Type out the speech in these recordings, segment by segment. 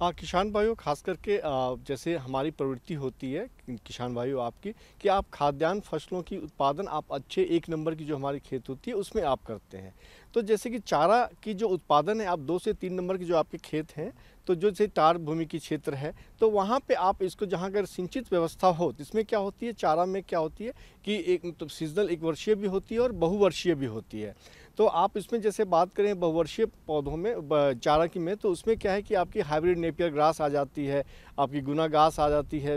आ, हाँ, किसान भाइयों खास करके आ, जैसे हमारी प्रवृत्ति होती है किसान भाइयों आपकी कि आप खाद्यान्न फसलों की उत्पादन आप अच्छे एक नंबर की जो हमारी खेत होती है उसमें आप करते हैं तो जैसे कि चारा की जो उत्पादन है आप दो से तीन नंबर की जो आपके खेत हैं तो जो जैसे टार भूमि की क्षेत्र है तो वहाँ पे आप इसको जहाँ अगर सिंचित व्यवस्था हो तो इसमें क्या होती है चारा में क्या होती है कि एक तो सीजनल एक वर्षीय भी होती है और बहुवर्षीय भी होती है तो आप इसमें जैसे बात करें बहुवर्षीय पौधों में चारा की में तो उसमें क्या है कि आपकी हाइब्रिड नेपियर ग्रास आ जाती है आपकी गुना घास आ जाती है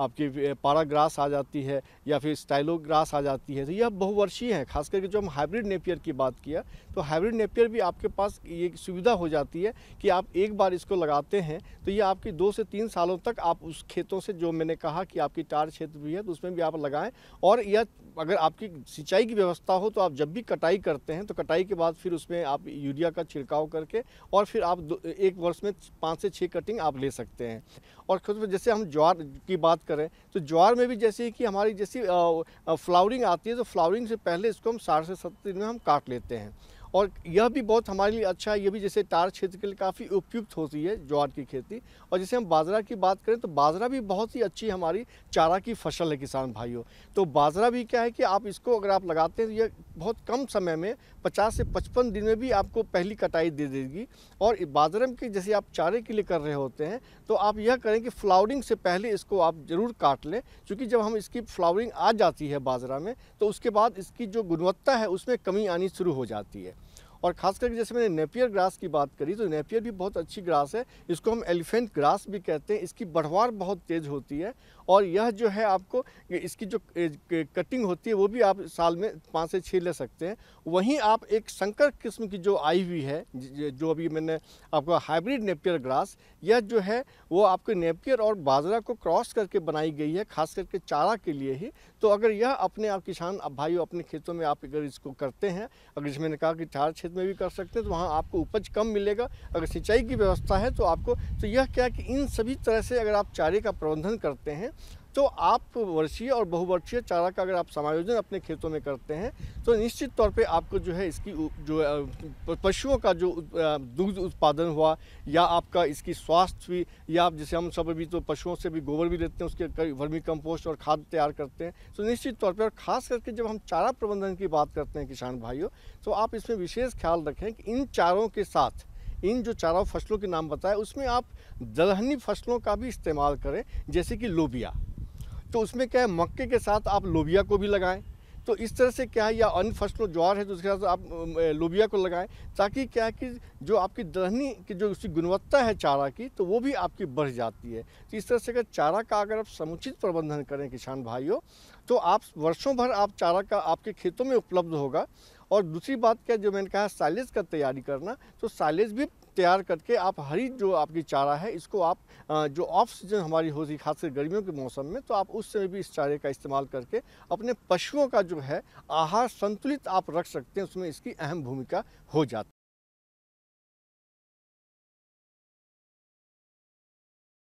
आपकी पारा ग्रास आ जाती है या फिर स्टाइलो ग्रास आ जाती है तो यह बहुवर्षीय है खास करके जो हम हाइब्रिड नेपियर की बात किया तो हाइब्रिड नेपियर भी आपके पास ये सुविधा हो जाती है कि आप एक बार इसको लगाते हैं तो ये आपकी दो से तीन सालों तक आप उस खेतों से जो मैंने कहा कि आपकी टार क्षेत्र भी है तो उसमें भी आप लगाएँ और यह अगर आपकी सिंचाई की व्यवस्था हो तो आप जब भी कटाई करते करते हैं तो कटाई के बाद फिर उसमें आप यूरिया का छिड़काव करके और फिर आप एक वर्ष में पाँच से छः कटिंग आप ले सकते हैं और जैसे हम ज्वार की बात करें तो ज्वार में भी जैसे कि हमारी जैसी फ्लावरिंग आती है तो फ्लावरिंग से पहले इसको हम साठ से सत्तर दिन में हम काट लेते हैं और यह भी बहुत हमारे लिए अच्छा है ये भी जैसे तार क्षेत्र के लिए काफ़ी उपयुक्त होती है ज्वार की खेती और जैसे हम बाजरा की बात करें तो बाजरा भी बहुत ही अच्छी हमारी चारा की फसल है किसान भाइयों तो बाजरा भी क्या है कि आप इसको अगर आप लगाते हैं तो यह बहुत कम समय में पचास से पचपन दिन में भी आपको पहली कटाई दे देगी और बाजरा के जैसे आप चारे के लिए कर रहे होते हैं तो आप यह करें कि फ्लावरिंग से पहले इसको आप ज़रूर काट लें क्योंकि जब हम इसकी फ्लावरिंग आ जाती है बाजरा में तो उसके बाद इसकी जो गुणवत्ता है उसमें कमी आनी शुरू हो जाती है और ख़ास करके जैसे मैंने नेपियर ग्रास की बात करी तो नेपियर भी बहुत अच्छी ग्रास है इसको हम एलिफेंट ग्रास भी कहते हैं इसकी बढ़वार बहुत तेज़ होती है और यह जो है आपको इसकी जो कटिंग होती है वो भी आप साल में पाँच से छः ले सकते हैं वहीं आप एक संकर किस्म की जो आई हुई है जो अभी मैंने आपको हाइब्रिड नेपियर ग्रास यह जो है वो आपके नेपियर और बाजरा को क्रॉस करके बनाई गई है खास करके चारा के लिए ही तो अगर यह अपने आप किसान भाई अपने खेतों में आप अगर इसको करते हैं अगर जिसमें मैंने कहा कि चार क्षेत्र में भी कर सकते हैं तो वहाँ आपको उपज कम मिलेगा अगर सिंचाई की व्यवस्था है तो आपको तो यह क्या कि इन सभी तरह से अगर आप चारे का प्रबंधन करते हैं तो आप वर्षीय और बहुवर्षीय चारा का अगर आप समायोजन अपने खेतों में करते हैं तो निश्चित तौर पे आपको जो है इसकी जो पशुओं का जो दूध उत्पादन हुआ या आपका इसकी स्वास्थ्य भी या आप जैसे हम सब अभी तो पशुओं से भी गोबर भी लेते हैं उसके वर्मी कंपोस्ट और खाद तैयार करते हैं तो निश्चित तौर पर और ख़ास करके जब हम चारा प्रबंधन की बात करते हैं किसान भाइयों तो आप इसमें विशेष ख्याल रखें कि इन चारों के साथ इन जो चारों फसलों के नाम बताए उसमें आप दलहनी फसलों का भी इस्तेमाल करें जैसे कि लोबिया तो उसमें क्या है मक्के के साथ आप लोबिया को भी लगाएं तो इस तरह से क्या है या अन्य फसलों ज्वार है तो उसके साथ आप लोबिया को लगाएं ताकि क्या है कि जो आपकी दलहनी की जो उसकी गुणवत्ता है चारा की तो वो भी आपकी बढ़ जाती है तो इस तरह से अगर चारा का अगर आप समुचित प्रबंधन करें किसान भाइयों तो आप वर्षों भर आप चारा का आपके खेतों में उपलब्ध होगा और दूसरी बात क्या जो मैंने कहा साइलेज का तैयारी करना तो साइलेज भी तैयार करके आप हरी जो आपकी चारा है इसको आप जो ऑफ सीजन हमारी होती खासकर गर्मियों के मौसम में तो आप उस समय भी इस चारे का इस्तेमाल करके अपने पशुओं का जो है आहार संतुलित आप रख सकते हैं उसमें इसकी अहम भूमिका हो जाती है